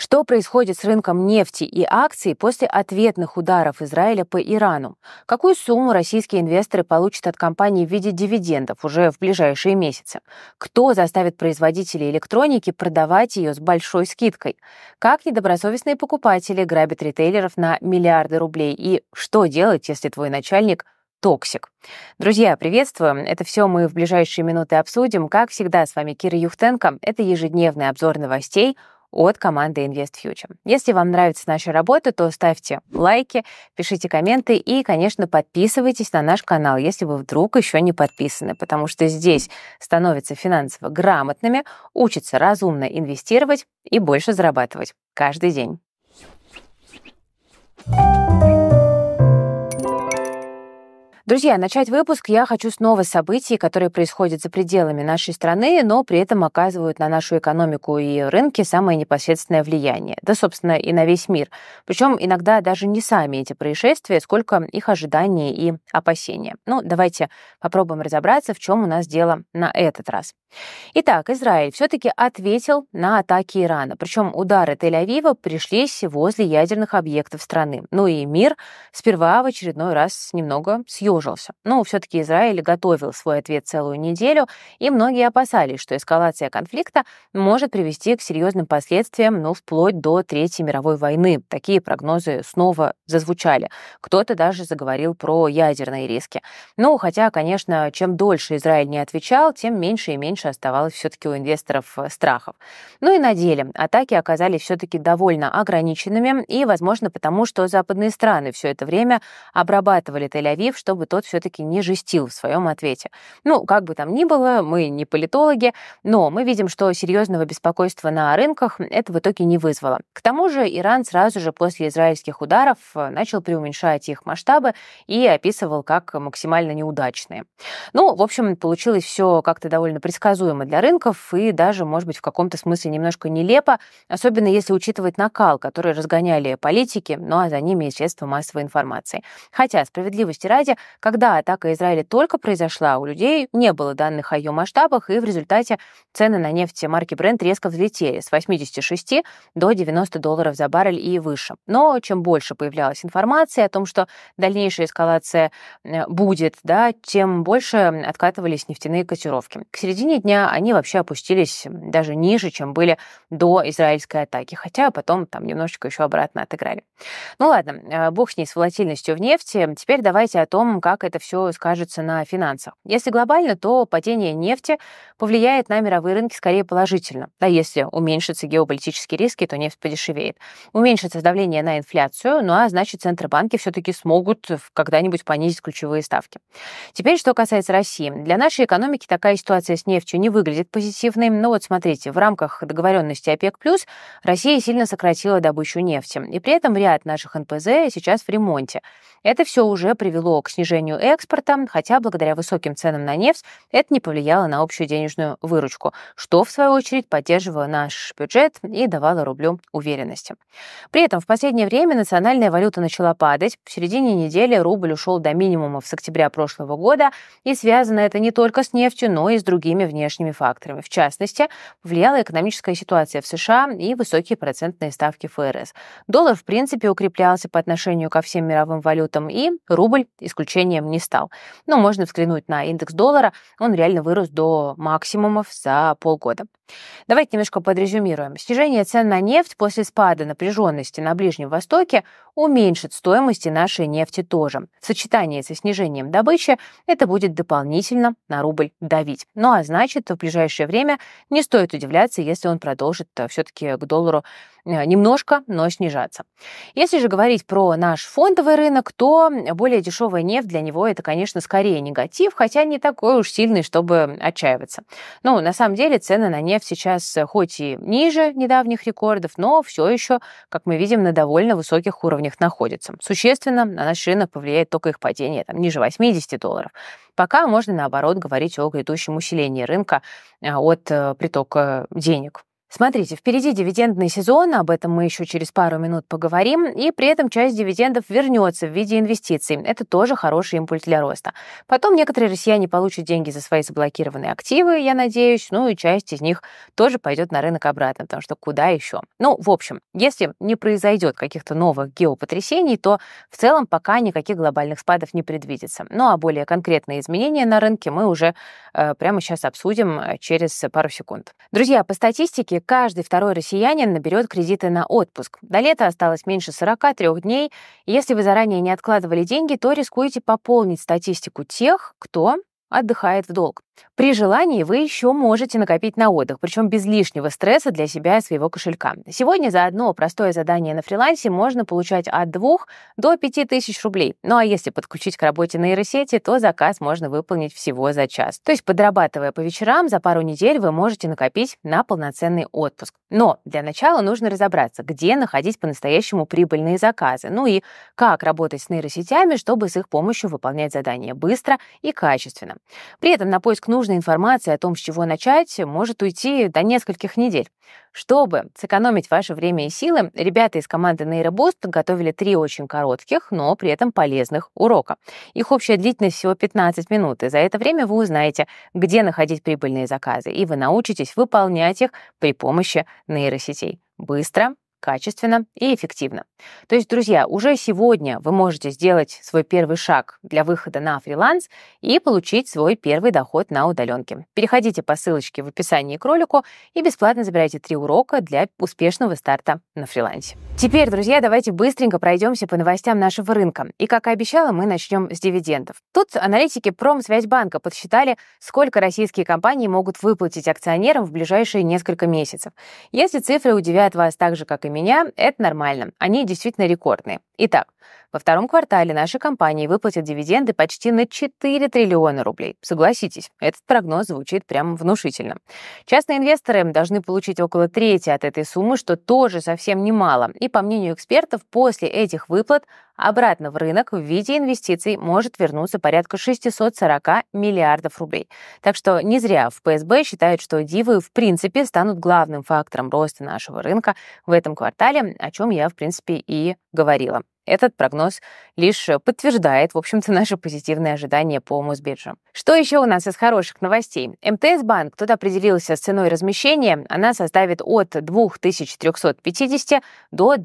Что происходит с рынком нефти и акций после ответных ударов Израиля по Ирану? Какую сумму российские инвесторы получат от компании в виде дивидендов уже в ближайшие месяцы? Кто заставит производителей электроники продавать ее с большой скидкой? Как недобросовестные покупатели грабят ритейлеров на миллиарды рублей? И что делать, если твой начальник – токсик. Друзья, приветствую. Это все мы в ближайшие минуты обсудим. Как всегда, с вами Кира Юхтенко. Это ежедневный обзор новостей – от команды Invest Future. Если вам нравится наша работа, то ставьте лайки, пишите комменты и, конечно, подписывайтесь на наш канал, если вы вдруг еще не подписаны, потому что здесь становятся финансово грамотными, учатся разумно инвестировать и больше зарабатывать каждый день. Друзья, начать выпуск я хочу снова с событий, которые происходят за пределами нашей страны, но при этом оказывают на нашу экономику и рынки самое непосредственное влияние. Да, собственно, и на весь мир. Причем иногда даже не сами эти происшествия, сколько их ожидания и опасения. Ну, давайте попробуем разобраться, в чем у нас дело на этот раз. Итак, Израиль все-таки ответил на атаки Ирана. Причем удары Тель-Авива пришлись возле ядерных объектов страны. Ну и мир сперва в очередной раз немного съел обнаружился. Но все-таки Израиль готовил свой ответ целую неделю, и многие опасались, что эскалация конфликта может привести к серьезным последствиям, ну, вплоть до Третьей мировой войны. Такие прогнозы снова зазвучали. Кто-то даже заговорил про ядерные риски. Ну, хотя, конечно, чем дольше Израиль не отвечал, тем меньше и меньше оставалось все-таки у инвесторов э, страхов. Ну и на деле атаки оказались все-таки довольно ограниченными, и, возможно, потому что западные страны все это время обрабатывали Тель-Авив, чтобы тот все-таки не жестил в своем ответе. Ну, как бы там ни было, мы не политологи, но мы видим, что серьезного беспокойства на рынках это в итоге не вызвало. К тому же Иран сразу же после израильских ударов э, начал преуменьшать их масштабы и описывал как максимально неудачные. Ну, в общем, получилось все как-то довольно предсказуемо для рынков и даже, может быть, в каком-то смысле немножко нелепо, особенно если учитывать накал, который разгоняли политики, ну а за ними и средства массовой информации. Хотя, справедливости ради, когда атака Израиля только произошла, у людей не было данных о ее масштабах, и в результате цены на нефть марки Brent резко взлетели с 86 до 90 долларов за баррель и выше. Но чем больше появлялась информация о том, что дальнейшая эскалация э, будет, да, тем больше откатывались нефтяные котировки. К середине дня они вообще опустились даже ниже, чем были до израильской атаки, хотя потом там немножечко еще обратно отыграли. Ну ладно, э, бог с ней, с волатильностью в нефти. Теперь давайте о том, как это все скажется на финансах. Если глобально, то падение нефти повлияет на мировые рынки скорее положительно. Да, если уменьшатся геополитические риски, то нефть подешевеет. Уменьшится давление на инфляцию, ну а значит, центробанки все-таки смогут э, когда-нибудь понизить ключевые ставки. Теперь, что касается России. Для нашей экономики такая ситуация с нефтью не выглядит позитивной, но ну, вот смотрите, в рамках договоренности ОПЕК+, Россия сильно сократила добычу нефти, и при этом ряд наших НПЗ сейчас в ремонте. Это все уже привело к снижению снижению экспорта, хотя благодаря высоким ценам на нефть это не повлияло на общую денежную выручку, что, в свою очередь, поддерживало наш бюджет и давало рублю уверенности. При этом в последнее время национальная валюта начала падать. В середине недели рубль ушел до минимума с октября прошлого года, и связано это не только с нефтью, но и с другими внешними факторами. В частности, влияла экономическая ситуация в США и высокие процентные ставки ФРС. Доллар, в принципе, укреплялся по отношению ко всем мировым валютам, и рубль – исключение исключением не стал. Но можно взглянуть на индекс доллара, он реально вырос до максимумов за полгода. Давайте немножко подрезюмируем. Снижение цен на нефть после спада напряженности на Ближнем Востоке уменьшит стоимость нашей нефти тоже. В сочетании со снижением добычи это будет дополнительно на рубль давить. Ну а значит, в ближайшее время не стоит удивляться, если он продолжит э, все-таки к доллару Э, немножко, но снижаться. Если же говорить про наш фондовый рынок, то более дешевая нефть для него это, конечно, скорее негатив, хотя не такой уж сильный, чтобы отчаиваться. Но ну, на самом деле цены на нефть сейчас э, хоть и ниже недавних рекордов, но все еще, как мы видим, на довольно высоких уровнях находятся. Существенно на наш рынок повлияет только их падение, там, ниже 80 долларов. Пока можно, наоборот, говорить о грядущем усилении рынка э, от притока денег. Смотрите, впереди дивидендный сезон, об этом мы еще через пару минут поговорим, и при этом часть дивидендов вернется в виде инвестиций. Это тоже хороший импульс для роста. Потом некоторые россияне получат деньги за свои заблокированные активы, я надеюсь, ну и часть из них тоже пойдет на рынок обратно, потому что куда еще? Ну, в общем, если не произойдет каких-то новых геопотрясений, то в целом пока никаких глобальных спадов не предвидится. Ну а более конкретные изменения на рынке мы уже э, прямо сейчас обсудим э, через пару секунд. Друзья, по статистике каждый второй россиянин наберет кредиты на отпуск. До лета осталось меньше 43 дней. Если вы заранее не откладывали деньги, то рискуете пополнить статистику тех, кто отдыхает в долг. При желании вы еще можете накопить на отдых, причем без лишнего стресса для себя и своего кошелька. Сегодня за одно простое задание на фрилансе можно получать от 2 до 5 тысяч рублей. Ну а если подключить к работе нейросети, то заказ можно выполнить всего за час. То есть подрабатывая по вечерам, за пару недель вы можете накопить на полноценный отпуск. Но для начала нужно разобраться, где находить по-настоящему прибыльные заказы, ну и как работать с нейросетями, чтобы с их помощью выполнять задания быстро и качественно. При этом на поиск нужной информации о том, с чего начать, может уйти до нескольких недель. Чтобы сэкономить ваше время и силы, ребята из команды NeuroBoost готовили три очень коротких, но при этом полезных урока. Их общая длительность всего 15 минут, и за это время вы узнаете, где находить прибыльные заказы, и вы научитесь выполнять их при помощи нейросетей. Быстро, качественно и эффективно. То есть, друзья, уже сегодня вы можете сделать свой первый шаг для выхода на фриланс и получить свой первый доход на удаленке. Переходите по ссылочке в описании к ролику и бесплатно забирайте три урока для успешного старта на фрилансе. Теперь, друзья, давайте быстренько пройдемся по новостям нашего рынка. И, как и обещала, мы начнем с дивидендов. Тут аналитики Промсвязьбанка подсчитали, сколько российские компании могут выплатить акционерам в ближайшие несколько месяцев. Если цифры удивят вас так же, как и меня, это нормально. Они действительно рекордные. Итак, во втором квартале наши компании выплатят дивиденды почти на 4 триллиона рублей. Согласитесь, этот прогноз звучит прям внушительно. Частные инвесторы должны получить около трети от этой суммы, что тоже совсем немало. И по мнению экспертов, после этих выплат Обратно в рынок в виде инвестиций может вернуться порядка 640 миллиардов рублей. Так что не зря в ПСБ считают, что дивы в принципе станут главным фактором роста нашего рынка в этом квартале, о чем я в принципе и говорила. Этот прогноз лишь э, подтверждает, в общем-то, наши позитивные ожидания по Мосбиржам. Что еще у нас из хороших новостей? МТС-банк, кто определился с ценой размещения, она составит от 2350 до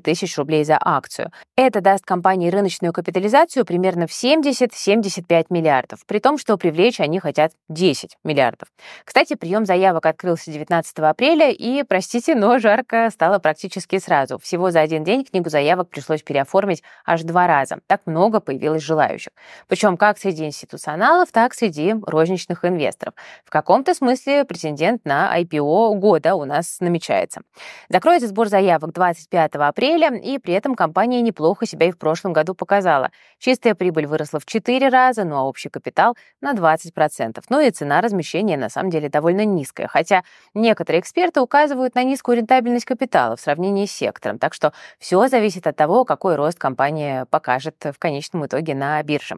тысяч рублей за акцию. Это даст компании рыночную капитализацию примерно в 70-75 миллиардов, при том, что привлечь они хотят 10 миллиардов. Кстати, прием заявок открылся 19 апреля, и, простите, но жарко стало практически сразу. Всего за один день книгу заявок пришло пришлось переоформить аж два раза. Так много появилось желающих. Причем как среди институционалов, так среди розничных инвесторов. В каком-то смысле претендент на IPO года у нас намечается. Закроется сбор заявок 25 апреля, и при этом компания неплохо себя и в прошлом году показала. Чистая прибыль выросла в 4 раза, ну а общий капитал на 20%. Ну и цена размещения на самом деле довольно низкая, хотя некоторые эксперты указывают на низкую рентабельность капитала в сравнении с сектором. Так что все зависит от того, того, какой рост компания покажет в конечном итоге на бирже.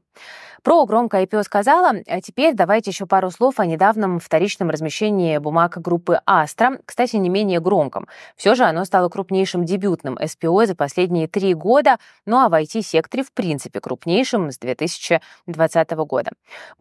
Про громко IPO сказала. А теперь давайте еще пару слов о недавнем вторичном размещении бумаг группы Астра. Кстати, не менее громком. Все же оно стало крупнейшим дебютным СПО за последние три года, ну а в IT-секторе в принципе крупнейшим с 2020 года.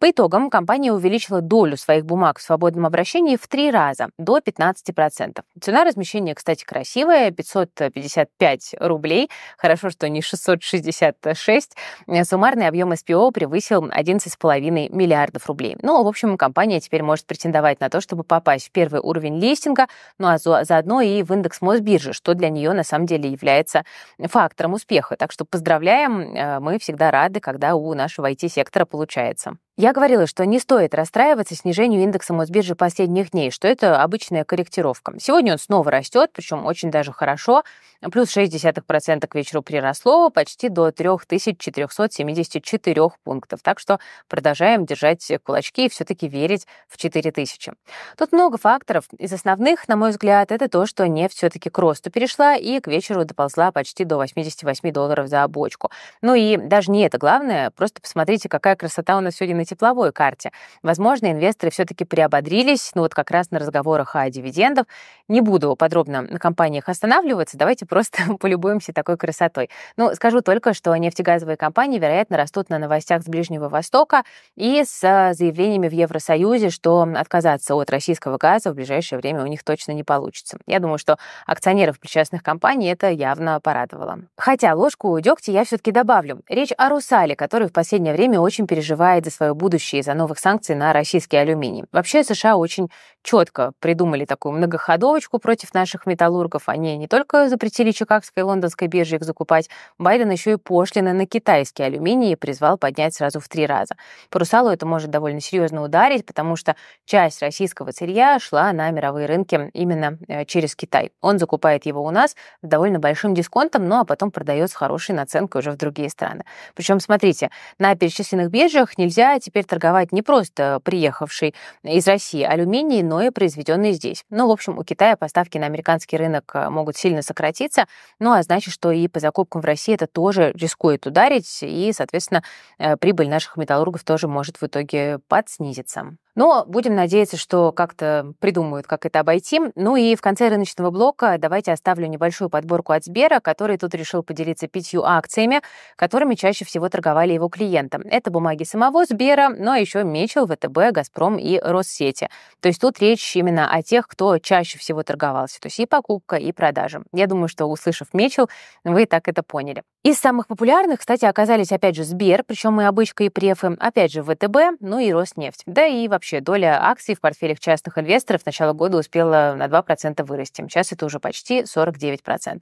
По итогам компания увеличила долю своих бумаг в свободном обращении в три раза, до 15%. Цена размещения, кстати, красивая, 555 рублей, Хорошо, что не 666. Суммарный объем СПО превысил 11,5 миллиардов рублей. Ну, в общем, компания теперь может претендовать на то, чтобы попасть в первый уровень листинга, ну а заодно и в индекс Мосбиржи, что для нее на самом деле является фактором успеха. Так что поздравляем, э, мы всегда рады, когда у нашего IT-сектора получается. Я говорила, что не стоит расстраиваться снижению индекса Мосбиржи последних дней, что это обычная корректировка. Сегодня он снова растет, причем очень даже хорошо. Плюс 0,6% к вечеру приросло почти до 3474 пунктов. Так что продолжаем держать кулачки и все-таки верить в 4000. Тут много факторов. Из основных, на мой взгляд, это то, что не все-таки к росту перешла и к вечеру доползла почти до 88 долларов за бочку. Ну и даже не это главное, просто посмотрите, какая красота у нас сегодня на тепловой карте. Возможно, инвесторы все-таки приободрились, ну вот как раз на разговорах о дивидендах. Не буду подробно на компаниях останавливаться, давайте просто полюбуемся такой красотой. Ну, скажу только, что нефтегазовые компании, вероятно, растут на новостях с Ближнего Востока и с заявлениями в Евросоюзе, что отказаться от российского газа в ближайшее время у них точно не получится. Я думаю, что акционеров причастных компаний это явно порадовало. Хотя ложку дегтя я все-таки добавлю. Речь о Русале, который в последнее время очень переживает за свою будущее из-за новых санкций на российский алюминий. Вообще США очень четко придумали такую многоходовочку против наших металлургов. Они не только запретили Чикагской и Лондонской бирже их закупать, Байден еще и пошлины на китайский алюминий и призвал поднять сразу в три раза. По Русалу это может довольно серьезно ударить, потому что часть российского сырья шла на мировые рынки именно э, через Китай. Он закупает его у нас с довольно большим дисконтом, ну а потом продает с хорошей наценкой уже в другие страны. Причем, смотрите, на перечисленных биржах нельзя теперь торговать не просто приехавший из России алюминий, но и произведенный здесь. Ну, в общем, у Китая поставки на американский рынок э, могут сильно сократиться, ну, а значит, что и по закупкам в России это тоже рискует ударить, и, соответственно, э, прибыль наших металлургов тоже может в итоге подснизиться. Но будем надеяться, что как-то придумают, как это обойти. Ну и в конце рыночного блока давайте оставлю небольшую подборку от Сбера, который тут решил поделиться пятью акциями, которыми чаще всего торговали его клиенты. Это бумаги самого Сбера, но еще Мечел, ВТБ, Газпром и Россети. То есть тут речь именно о тех, кто чаще всего торговался. То есть и покупка, и продажа. Я думаю, что услышав Мечел, вы и так это поняли. Из самых популярных, кстати, оказались, опять же, Сбер, причем и обычка и префы, опять же, ВТБ, ну и Роснефть. Да и вообще доля акций в портфелях частных инвесторов с начала года успела на 2% вырасти. Сейчас это уже почти 49%.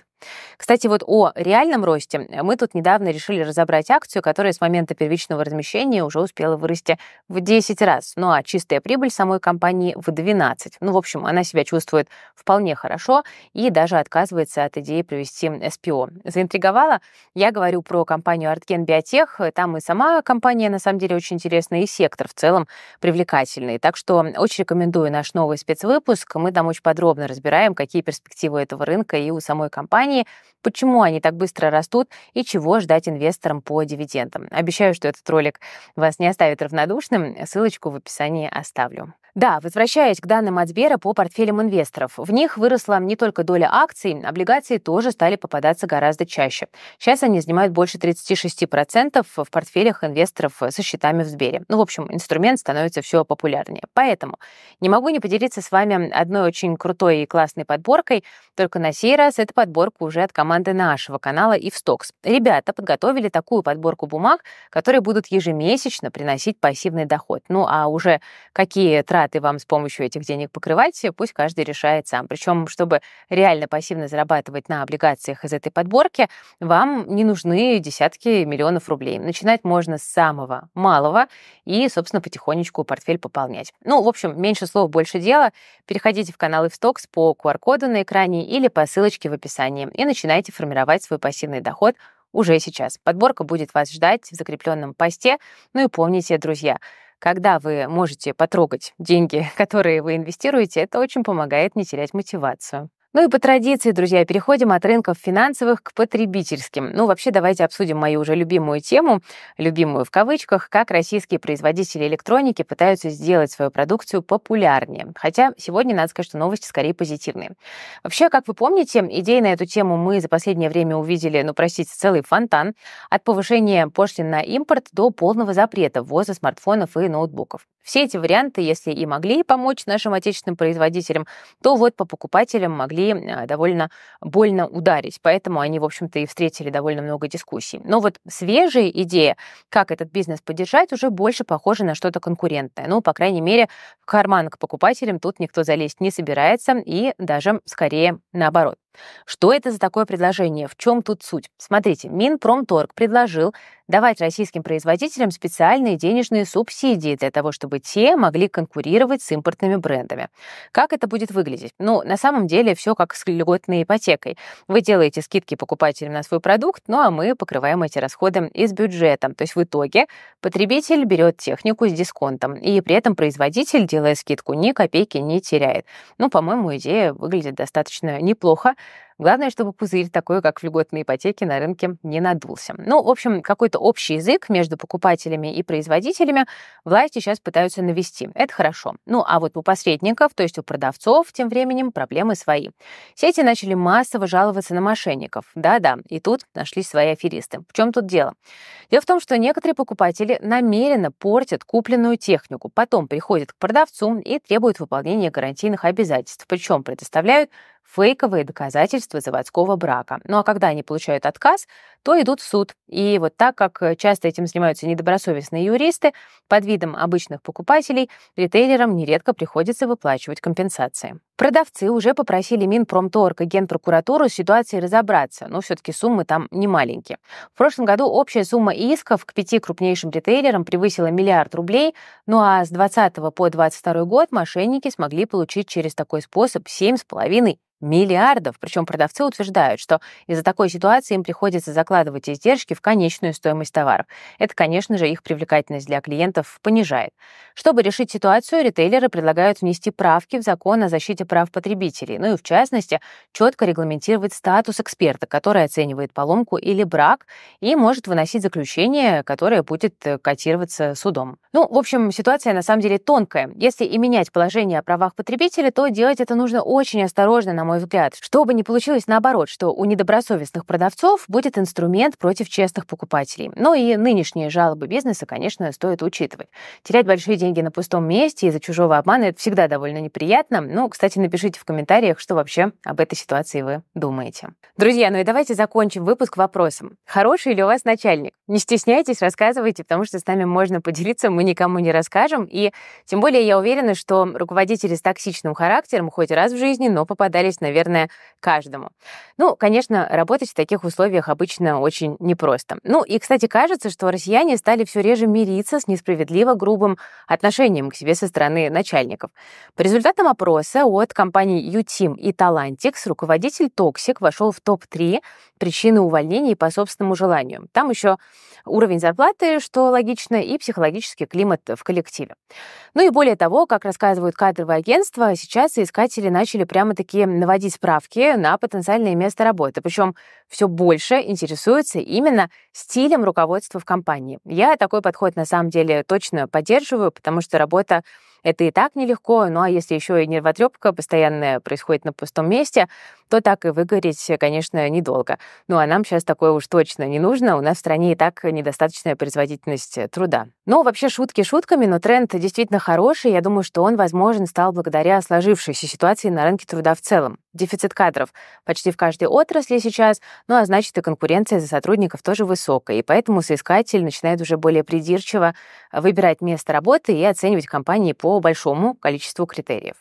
Кстати, вот о реальном росте мы тут недавно решили разобрать акцию, которая с момента первичного размещения уже успела вырасти в 10 раз, ну а чистая прибыль самой компании в 12. Ну, в общем, она себя чувствует вполне хорошо и даже отказывается от идеи провести СПО. Заинтриговала? Я говорю про компанию Artgen Biotech, там и сама компания, на самом деле, очень интересная, и сектор в целом привлекательный. Так что очень рекомендую наш новый спецвыпуск, мы там очень подробно разбираем, какие перспективы этого рынка и у самой компании, компании, почему они так быстро растут и чего ждать инвесторам по дивидендам. Обещаю, что этот ролик вас не оставит равнодушным. Ссылочку в описании оставлю. Да, возвращаясь к данным от Сбера по портфелям инвесторов. В них выросла не только доля акций, облигации тоже стали попадаться гораздо чаще. Сейчас они занимают больше 36% в портфелях инвесторов со счетами в Сбере. Ну, в общем, инструмент становится все популярнее. Поэтому не могу не поделиться с вами одной очень крутой и классной подборкой, только на сей раз эта подборка уже от команды нашего канала Ивстокс. Ребята подготовили такую подборку бумаг, которые будут ежемесячно приносить пассивный доход. Ну, а уже какие траты затраты вам с помощью этих денег покрывать, э, пусть каждый решает сам. Причем, чтобы реально пассивно зарабатывать на облигациях из этой подборки, вам не нужны десятки миллионов рублей. Начинать можно с самого малого и, собственно, потихонечку портфель пополнять. Ну, в общем, меньше слов, больше дела. Переходите в канал Ивстокс по QR-коду на экране или по ссылочке в описании и начинайте формировать свой пассивный доход уже сейчас. Подборка будет вас ждать в закрепленном посте. Ну и помните, друзья, когда вы можете потрогать деньги, которые вы инвестируете, это очень помогает не терять мотивацию. Ну и по традиции, друзья, переходим от рынков финансовых к потребительским. Ну, вообще, давайте обсудим мою уже любимую тему, любимую в кавычках, как российские производители электроники пытаются сделать свою продукцию популярнее. Хотя сегодня, надо сказать, что новости скорее позитивные. Вообще, как вы помните, идей на эту тему мы за последнее время увидели, ну, простите, целый фонтан, от повышения пошлин на импорт до полного запрета ввоза смартфонов и ноутбуков. Все эти варианты, если и могли помочь нашим отечественным производителям, то вот по покупателям могли могли а, довольно больно ударить. Поэтому они, в общем-то, и встретили довольно много дискуссий. Но вот свежая идея, как этот бизнес поддержать, уже больше похожа на что-то конкурентное. Ну, по крайней мере, в карман к покупателям тут никто залезть не собирается и даже скорее наоборот. Что это за такое предложение? В чем тут суть? Смотрите, Минпромторг предложил давать российским производителям специальные денежные субсидии для того, чтобы те могли конкурировать с импортными брендами. Как это будет выглядеть? Ну, на самом деле все как с льготной ипотекой. Вы делаете скидки покупателям на свой продукт, ну а мы покрываем эти расходы из бюджета. То есть в итоге потребитель берет технику с дисконтом, и при этом производитель, делая скидку, ни копейки не теряет. Ну, по-моему, идея выглядит достаточно неплохо, Главное, чтобы пузырь, такой как в льготной ипотеке, на рынке не надулся. Ну, в общем, какой-то общий язык между покупателями и производителями власти сейчас пытаются навести. Это хорошо. Ну, а вот у посредников, то есть у продавцов, тем временем проблемы свои. Сети начали массово жаловаться на мошенников. Да-да, и тут нашлись свои аферисты. В чем тут дело? Дело в том, что некоторые покупатели намеренно портят купленную технику, потом приходят к продавцу и требуют выполнения гарантийных обязательств, причем предоставляют фейковые доказательства заводского брака. Ну а когда они получают отказ, то идут в суд. И вот так как э, часто этим занимаются недобросовестные юристы, под видом обычных покупателей ритейлерам нередко приходится выплачивать компенсации. Продавцы уже попросили Минпромторг и Генпрокуратуру с ситуацией разобраться, но все-таки суммы там не маленькие. В прошлом году общая сумма исков к пяти крупнейшим ритейлерам превысила миллиард рублей, ну а с 20 по 22 год мошенники смогли получить через такой способ 7,5 миллиардов. Причем продавцы утверждают, что из-за такой ситуации им приходится закладывать издержки в конечную стоимость товаров. Это, конечно же, их привлекательность для клиентов понижает. Чтобы решить ситуацию, ритейлеры предлагают внести правки в закон о защите защиты прав потребителей, ну и в частности четко регламентировать статус эксперта, который оценивает поломку или брак и может выносить заключение, которое будет э, котироваться судом. Ну, в общем, ситуация на самом деле тонкая. Если и менять положение о правах потребителя, то делать это нужно очень осторожно, на мой взгляд, чтобы не получилось наоборот, что у недобросовестных продавцов будет инструмент против честных покупателей. Ну и нынешние жалобы бизнеса, конечно, стоит учитывать. Терять большие деньги на пустом месте из-за чужого обмана — это всегда довольно неприятно. Ну, кстати, кстати, напишите в комментариях, что вообще об этой ситуации вы думаете. Друзья, ну и давайте закончим выпуск вопросом. Хороший ли у вас начальник? Не стесняйтесь, рассказывайте, потому что с нами можно поделиться, мы никому не расскажем. И тем более я уверена, что руководители с токсичным характером хоть раз в жизни, но попадались, наверное, каждому. Ну, конечно, работать в таких условиях обычно очень непросто. Ну и, кстати, кажется, что россияне стали все реже мириться с несправедливо грубым отношением к себе со стороны начальников. По результатам опроса от год компании Ютим и Talantix руководитель Токсик вошел в топ-3 причины увольнений по собственному желанию. Там еще уровень зарплаты, что логично, и психологический климат в коллективе. Ну и более того, как рассказывают кадровые агентства, сейчас искатели начали прямо-таки наводить справки на потенциальное место работы. Причем все больше интересуются именно стилем руководства в компании. Я такой подход на самом деле точно поддерживаю, потому что работа это и так нелегко, ну а если еще и нервотрепка постоянная происходит на пустом месте, то так и выгореть, конечно, недолго. Ну а нам сейчас такое уж точно не нужно, у нас в стране и так недостаточная производительность труда. Ну вообще шутки шутками, но тренд действительно хороший, я думаю, что он возможен стал благодаря сложившейся ситуации на рынке труда в целом дефицит кадров почти в каждой отрасли сейчас, ну а значит и конкуренция за сотрудников тоже высокая, и поэтому соискатель начинает уже более придирчиво выбирать место работы и оценивать компании по большому количеству критериев.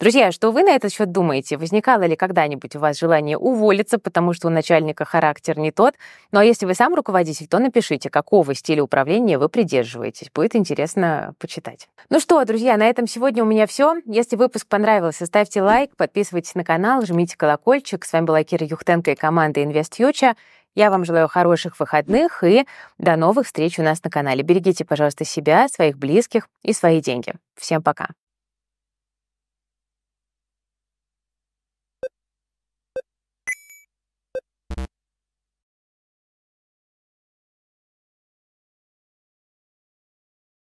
Друзья, что вы на этот счет думаете? Возникало ли когда-нибудь у вас желание уволиться, потому что у начальника характер не тот? Ну а если вы сам руководитель, то напишите, какого стиля управления вы придерживаетесь. Будет интересно почитать. Ну что, друзья, на этом сегодня у меня все. Если выпуск понравился, ставьте лайк, подписывайтесь на канал, жмите колокольчик. С вами была Кира Юхтенко и команда Invest Future. Я вам желаю хороших выходных и до новых встреч у нас на канале. Берегите, пожалуйста, себя, своих близких и свои деньги. Всем пока.